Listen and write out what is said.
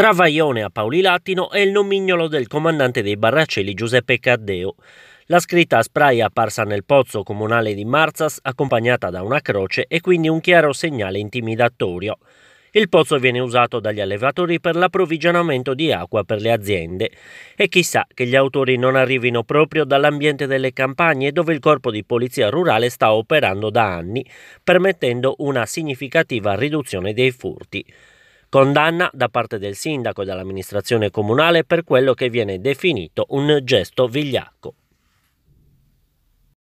Tra a Paoli Latino è il nomignolo del comandante dei Barracelli Giuseppe Caddeo. La scritta a spray apparsa nel pozzo comunale di Marzas, accompagnata da una croce, è quindi un chiaro segnale intimidatorio. Il pozzo viene usato dagli allevatori per l'approvvigionamento di acqua per le aziende e chissà che gli autori non arrivino proprio dall'ambiente delle campagne dove il corpo di polizia rurale sta operando da anni, permettendo una significativa riduzione dei furti. Condanna da parte del sindaco e dell'amministrazione comunale per quello che viene definito un gesto vigliacco.